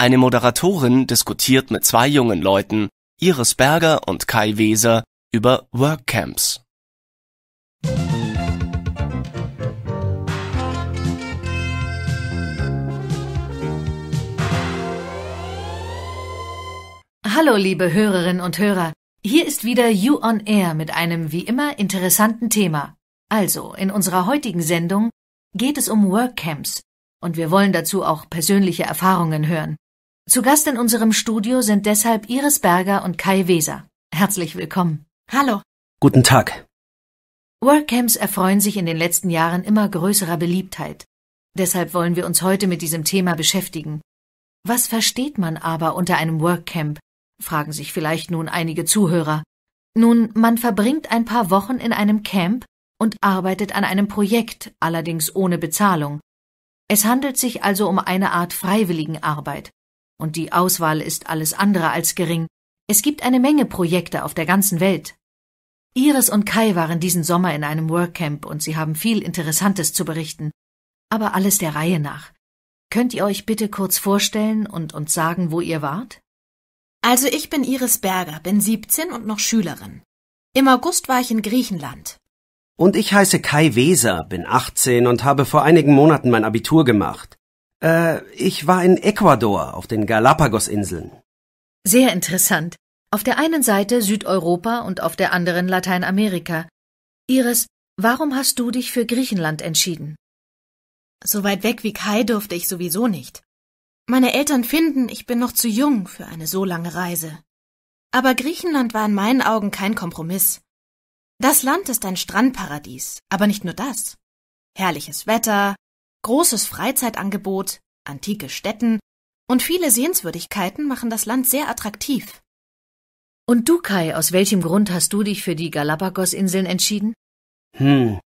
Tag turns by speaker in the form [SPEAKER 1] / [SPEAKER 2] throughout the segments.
[SPEAKER 1] Eine Moderatorin diskutiert mit zwei jungen Leuten, Iris Berger und Kai Weser, über Workcamps.
[SPEAKER 2] Hallo, liebe Hörerinnen und Hörer. Hier ist wieder You on Air mit einem wie immer interessanten Thema. Also, in unserer heutigen Sendung geht es um Workcamps und wir wollen dazu auch persönliche Erfahrungen hören. Zu Gast in unserem Studio sind deshalb Iris Berger und Kai Weser. Herzlich willkommen. Hallo.
[SPEAKER 1] Guten Tag.
[SPEAKER 2] Workcamps erfreuen sich in den letzten Jahren immer größerer Beliebtheit. Deshalb wollen wir uns heute mit diesem Thema beschäftigen. Was versteht man aber unter einem Workcamp? fragen sich vielleicht nun einige Zuhörer. Nun, man verbringt ein paar Wochen in einem Camp und arbeitet an einem Projekt, allerdings ohne Bezahlung. Es handelt sich also um eine Art freiwilligen Arbeit und die Auswahl ist alles andere als gering. Es gibt eine Menge Projekte auf der ganzen Welt. Iris und Kai waren diesen Sommer in einem Workcamp und sie haben viel Interessantes zu berichten. Aber alles der Reihe nach. Könnt ihr euch bitte kurz vorstellen und uns sagen, wo ihr wart? Also ich bin Iris Berger, bin 17 und noch Schülerin. Im August war ich in Griechenland.
[SPEAKER 1] Und ich heiße Kai Weser, bin 18 und habe vor einigen Monaten mein Abitur gemacht. Äh, ich war in Ecuador auf den Galapagos-Inseln.
[SPEAKER 2] Sehr interessant. Auf der einen Seite Südeuropa und auf der anderen Lateinamerika. Iris, warum hast du dich für Griechenland entschieden? So weit weg wie Kai durfte ich sowieso nicht. Meine Eltern finden, ich bin noch zu jung für eine so lange Reise. Aber Griechenland war in meinen Augen kein Kompromiss. Das Land ist ein Strandparadies, aber nicht nur das. Herrliches Wetter, großes Freizeitangebot, antike Stätten und viele Sehenswürdigkeiten machen das Land sehr attraktiv. Und du, Kai, aus welchem Grund hast du dich für die Galapagos-Inseln entschieden?
[SPEAKER 1] Hm,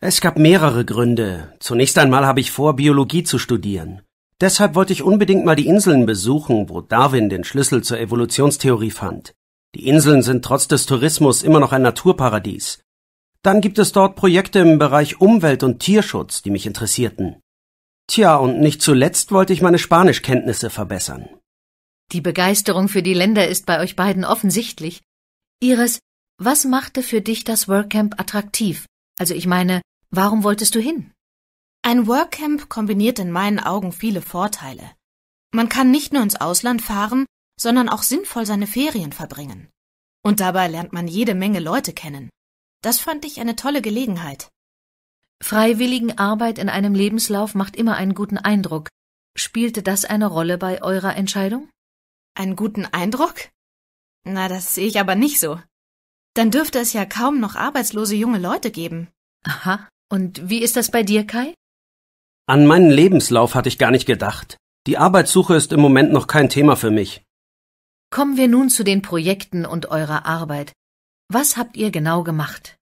[SPEAKER 1] es gab mehrere Gründe. Zunächst einmal habe ich vor, Biologie zu studieren. Deshalb wollte ich unbedingt mal die Inseln besuchen, wo Darwin den Schlüssel zur Evolutionstheorie fand. Die Inseln sind trotz des Tourismus immer noch ein Naturparadies. Dann gibt es dort Projekte im Bereich Umwelt und Tierschutz, die mich interessierten. Tja, und nicht zuletzt wollte ich meine Spanischkenntnisse verbessern.
[SPEAKER 2] Die Begeisterung für die Länder ist bei euch beiden offensichtlich. Iris, was machte für dich das Workcamp attraktiv? Also ich meine, warum wolltest du hin? Ein Workcamp kombiniert in meinen Augen viele Vorteile. Man kann nicht nur ins Ausland fahren, sondern auch sinnvoll seine Ferien verbringen. Und dabei lernt man jede Menge Leute kennen. Das fand ich eine tolle Gelegenheit. Freiwilligen Arbeit in einem Lebenslauf macht immer einen guten Eindruck. Spielte das eine Rolle bei eurer Entscheidung? Einen guten Eindruck? Na, das sehe ich aber nicht so. Dann dürfte es ja kaum noch arbeitslose junge Leute geben. Aha. Und wie ist das bei dir, Kai?
[SPEAKER 1] An meinen Lebenslauf hatte ich gar nicht gedacht. Die Arbeitssuche ist im Moment noch kein Thema für mich.
[SPEAKER 2] Kommen wir nun zu den Projekten und eurer Arbeit. Was habt ihr genau gemacht?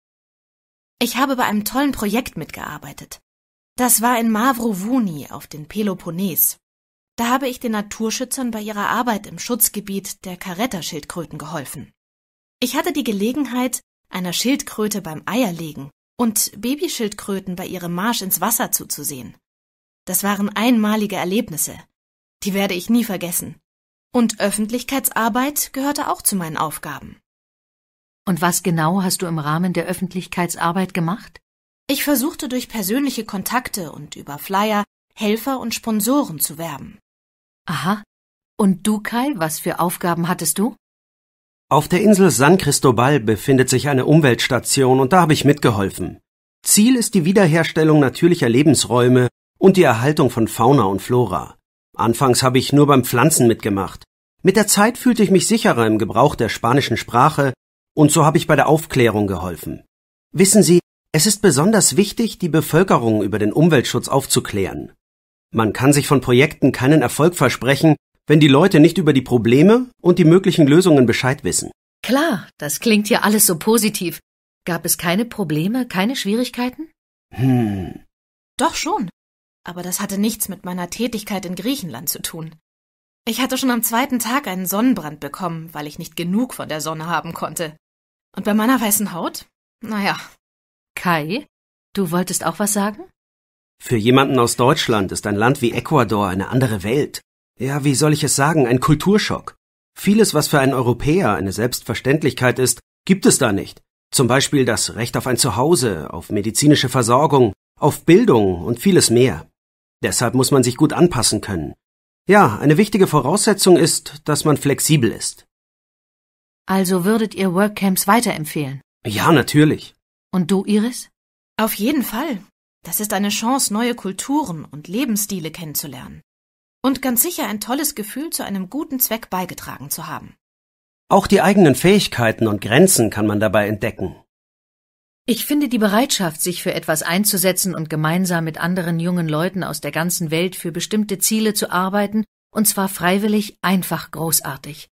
[SPEAKER 2] Ich habe bei einem tollen Projekt mitgearbeitet. Das war in Mavrovuni auf den Peloponnes. Da habe ich den Naturschützern bei ihrer Arbeit im Schutzgebiet der karetta schildkröten geholfen. Ich hatte die Gelegenheit, einer Schildkröte beim Eierlegen und Babyschildkröten bei ihrem Marsch ins Wasser zuzusehen. Das waren einmalige Erlebnisse. Die werde ich nie vergessen. Und Öffentlichkeitsarbeit gehörte auch zu meinen Aufgaben. Und was genau hast du im Rahmen der Öffentlichkeitsarbeit gemacht? Ich versuchte durch persönliche Kontakte und über Flyer Helfer und Sponsoren zu werben. Aha. Und du, Kai, was für Aufgaben hattest du?
[SPEAKER 1] Auf der Insel San Cristobal befindet sich eine Umweltstation und da habe ich mitgeholfen. Ziel ist die Wiederherstellung natürlicher Lebensräume und die Erhaltung von Fauna und Flora. Anfangs habe ich nur beim Pflanzen mitgemacht. Mit der Zeit fühlte ich mich sicherer im Gebrauch der spanischen Sprache und so habe ich bei der Aufklärung geholfen. Wissen Sie, es ist besonders wichtig, die Bevölkerung über den Umweltschutz aufzuklären. Man kann sich von Projekten keinen Erfolg versprechen, wenn die Leute nicht über die Probleme und die möglichen Lösungen Bescheid wissen.
[SPEAKER 2] Klar, das klingt ja alles so positiv. Gab es keine Probleme, keine Schwierigkeiten? Hm. Doch schon. Aber das hatte nichts mit meiner Tätigkeit in Griechenland zu tun. Ich hatte schon am zweiten Tag einen Sonnenbrand bekommen, weil ich nicht genug von der Sonne haben konnte. Und bei meiner weißen Haut? Naja. Kai, du wolltest auch was sagen?
[SPEAKER 1] Für jemanden aus Deutschland ist ein Land wie Ecuador eine andere Welt. Ja, wie soll ich es sagen, ein Kulturschock. Vieles, was für einen Europäer eine Selbstverständlichkeit ist, gibt es da nicht. Zum Beispiel das Recht auf ein Zuhause, auf medizinische Versorgung, auf Bildung und vieles mehr. Deshalb muss man sich gut anpassen können. Ja, eine wichtige Voraussetzung ist, dass man flexibel ist.
[SPEAKER 2] Also würdet ihr Workcamps weiterempfehlen?
[SPEAKER 1] Ja, natürlich.
[SPEAKER 2] Und du, Iris? Auf jeden Fall. Das ist eine Chance, neue Kulturen und Lebensstile kennenzulernen. Und ganz sicher ein tolles Gefühl, zu einem guten Zweck beigetragen zu haben.
[SPEAKER 1] Auch die eigenen Fähigkeiten und Grenzen kann man dabei entdecken.
[SPEAKER 2] Ich finde die Bereitschaft, sich für etwas einzusetzen und gemeinsam mit anderen jungen Leuten aus der ganzen Welt für bestimmte Ziele zu arbeiten, und zwar freiwillig, einfach großartig.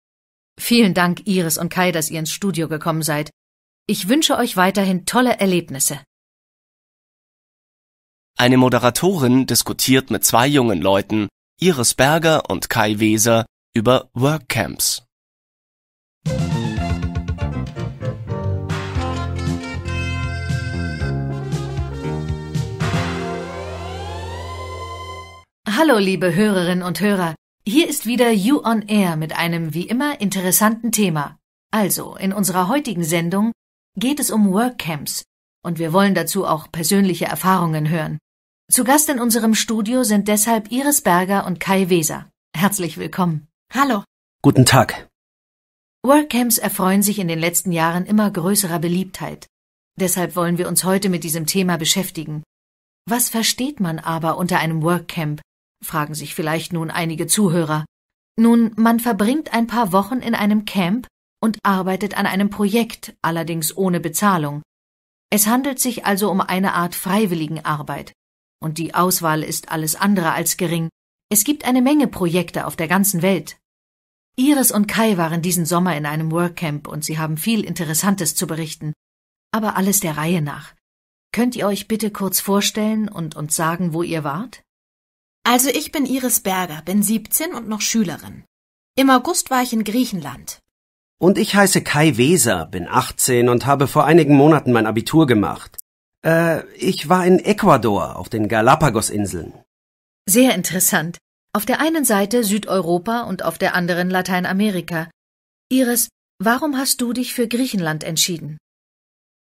[SPEAKER 2] Vielen Dank, Iris und Kai, dass ihr ins Studio gekommen seid. Ich wünsche euch weiterhin tolle Erlebnisse.
[SPEAKER 1] Eine Moderatorin diskutiert mit zwei jungen Leuten, Iris Berger und Kai Weser, über Workcamps.
[SPEAKER 2] Hallo, liebe Hörerinnen und Hörer. Hier ist wieder You on Air mit einem wie immer interessanten Thema. Also, in unserer heutigen Sendung geht es um Workcamps und wir wollen dazu auch persönliche Erfahrungen hören. Zu Gast in unserem Studio sind deshalb Iris Berger und Kai Weser. Herzlich willkommen. Hallo.
[SPEAKER 1] Guten Tag.
[SPEAKER 2] Workcamps erfreuen sich in den letzten Jahren immer größerer Beliebtheit. Deshalb wollen wir uns heute mit diesem Thema beschäftigen. Was versteht man aber unter einem Workcamp fragen sich vielleicht nun einige Zuhörer. Nun, man verbringt ein paar Wochen in einem Camp und arbeitet an einem Projekt, allerdings ohne Bezahlung. Es handelt sich also um eine Art freiwilligen Arbeit. Und die Auswahl ist alles andere als gering. Es gibt eine Menge Projekte auf der ganzen Welt. Iris und Kai waren diesen Sommer in einem Workcamp und sie haben viel Interessantes zu berichten. Aber alles der Reihe nach. Könnt ihr euch bitte kurz vorstellen und uns sagen, wo ihr wart? Also ich bin Iris Berger, bin 17 und noch Schülerin. Im August war ich in Griechenland.
[SPEAKER 1] Und ich heiße Kai Weser, bin 18 und habe vor einigen Monaten mein Abitur gemacht. Äh, ich war in Ecuador auf den Galapagos-Inseln.
[SPEAKER 2] Sehr interessant. Auf der einen Seite Südeuropa und auf der anderen Lateinamerika. Iris, warum hast du dich für Griechenland entschieden?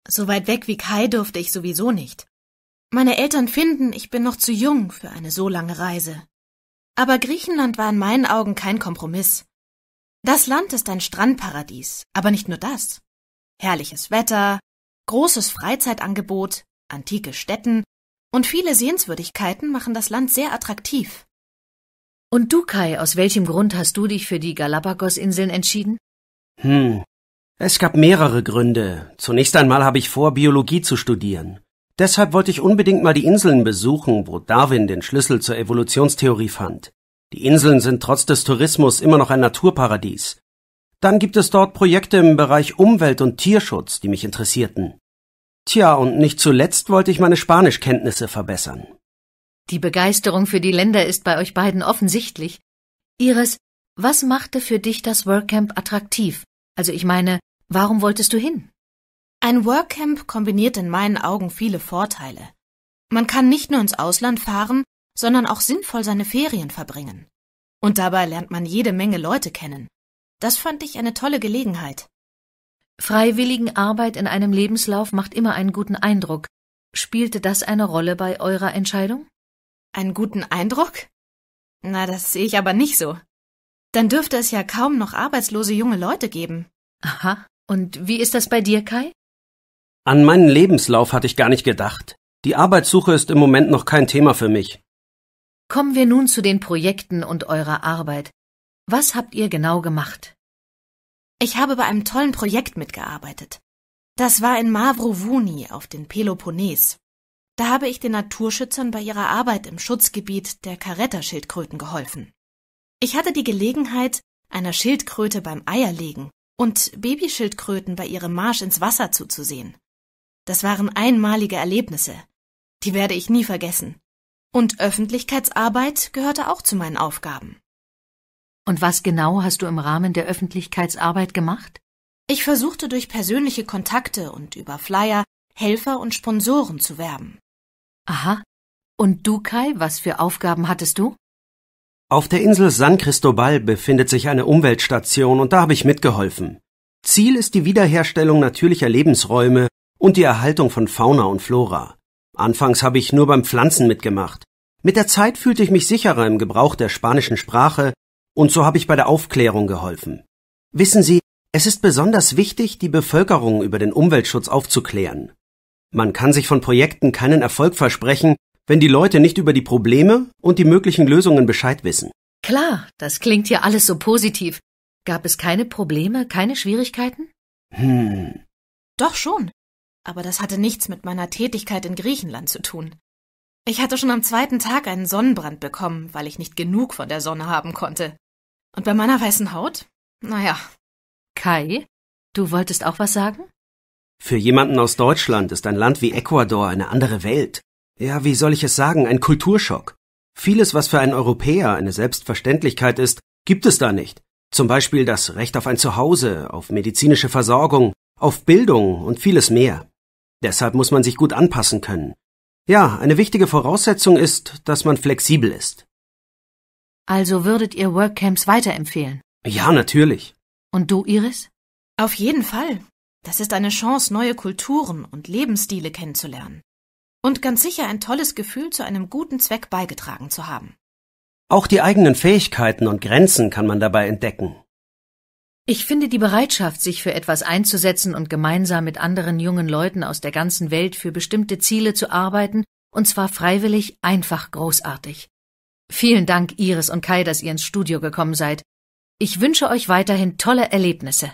[SPEAKER 2] So weit weg wie Kai durfte ich sowieso nicht. Meine Eltern finden, ich bin noch zu jung für eine so lange Reise. Aber Griechenland war in meinen Augen kein Kompromiss. Das Land ist ein Strandparadies, aber nicht nur das. Herrliches Wetter, großes Freizeitangebot, antike Stätten und viele Sehenswürdigkeiten machen das Land sehr attraktiv. Und du, Kai, aus welchem Grund hast du dich für die Galapagos-Inseln entschieden?
[SPEAKER 1] Hm, es gab mehrere Gründe. Zunächst einmal habe ich vor, Biologie zu studieren. Deshalb wollte ich unbedingt mal die Inseln besuchen, wo Darwin den Schlüssel zur Evolutionstheorie fand. Die Inseln sind trotz des Tourismus immer noch ein Naturparadies. Dann gibt es dort Projekte im Bereich Umwelt und Tierschutz, die mich interessierten. Tja, und nicht zuletzt wollte ich meine Spanischkenntnisse verbessern.
[SPEAKER 2] Die Begeisterung für die Länder ist bei euch beiden offensichtlich. Iris, was machte für dich das WorkCamp attraktiv? Also ich meine, warum wolltest du hin? Ein Workcamp kombiniert in meinen Augen viele Vorteile. Man kann nicht nur ins Ausland fahren, sondern auch sinnvoll seine Ferien verbringen. Und dabei lernt man jede Menge Leute kennen. Das fand ich eine tolle Gelegenheit. Freiwilligen Arbeit in einem Lebenslauf macht immer einen guten Eindruck. Spielte das eine Rolle bei eurer Entscheidung? Einen guten Eindruck? Na, das sehe ich aber nicht so. Dann dürfte es ja kaum noch arbeitslose junge Leute geben. Aha. Und wie ist das bei dir, Kai?
[SPEAKER 1] An meinen Lebenslauf hatte ich gar nicht gedacht. Die Arbeitssuche ist im Moment noch kein Thema für mich.
[SPEAKER 2] Kommen wir nun zu den Projekten und eurer Arbeit. Was habt ihr genau gemacht? Ich habe bei einem tollen Projekt mitgearbeitet. Das war in Mavrovuni auf den Peloponnes. Da habe ich den Naturschützern bei ihrer Arbeit im Schutzgebiet der karetta schildkröten geholfen. Ich hatte die Gelegenheit, einer Schildkröte beim Eierlegen und Babyschildkröten bei ihrem Marsch ins Wasser zuzusehen. Das waren einmalige Erlebnisse. Die werde ich nie vergessen. Und Öffentlichkeitsarbeit gehörte auch zu meinen Aufgaben. Und was genau hast du im Rahmen der Öffentlichkeitsarbeit gemacht? Ich versuchte durch persönliche Kontakte und über Flyer Helfer und Sponsoren zu werben. Aha. Und du, Kai, was für Aufgaben hattest du?
[SPEAKER 1] Auf der Insel San Cristobal befindet sich eine Umweltstation und da habe ich mitgeholfen. Ziel ist die Wiederherstellung natürlicher Lebensräume und die Erhaltung von Fauna und Flora. Anfangs habe ich nur beim Pflanzen mitgemacht. Mit der Zeit fühlte ich mich sicherer im Gebrauch der spanischen Sprache und so habe ich bei der Aufklärung geholfen. Wissen Sie, es ist besonders wichtig, die Bevölkerung über den Umweltschutz aufzuklären. Man kann sich von Projekten keinen Erfolg versprechen, wenn die Leute nicht über die Probleme und die möglichen Lösungen Bescheid wissen.
[SPEAKER 2] Klar, das klingt hier alles so positiv. Gab es keine Probleme, keine Schwierigkeiten? Hm. Doch schon aber das hatte nichts mit meiner Tätigkeit in Griechenland zu tun. Ich hatte schon am zweiten Tag einen Sonnenbrand bekommen, weil ich nicht genug von der Sonne haben konnte. Und bei meiner weißen Haut? Naja. Kai, du wolltest auch was sagen?
[SPEAKER 1] Für jemanden aus Deutschland ist ein Land wie Ecuador eine andere Welt. Ja, wie soll ich es sagen, ein Kulturschock. Vieles, was für einen Europäer eine Selbstverständlichkeit ist, gibt es da nicht. Zum Beispiel das Recht auf ein Zuhause, auf medizinische Versorgung, auf Bildung und vieles mehr. Deshalb muss man sich gut anpassen können. Ja, eine wichtige Voraussetzung ist, dass man flexibel ist.
[SPEAKER 2] Also würdet ihr Workcamps weiterempfehlen? Ja,
[SPEAKER 1] natürlich.
[SPEAKER 2] Und du, Iris? Auf jeden Fall. Das ist eine Chance, neue Kulturen und Lebensstile kennenzulernen. Und ganz sicher ein tolles Gefühl, zu einem guten Zweck beigetragen zu haben.
[SPEAKER 1] Auch die eigenen Fähigkeiten und Grenzen kann man dabei entdecken.
[SPEAKER 2] Ich finde die Bereitschaft, sich für etwas einzusetzen und gemeinsam mit anderen jungen Leuten aus der ganzen Welt für bestimmte Ziele zu arbeiten, und zwar freiwillig, einfach großartig. Vielen Dank, Iris und Kai, dass ihr ins Studio gekommen seid. Ich wünsche euch weiterhin tolle Erlebnisse.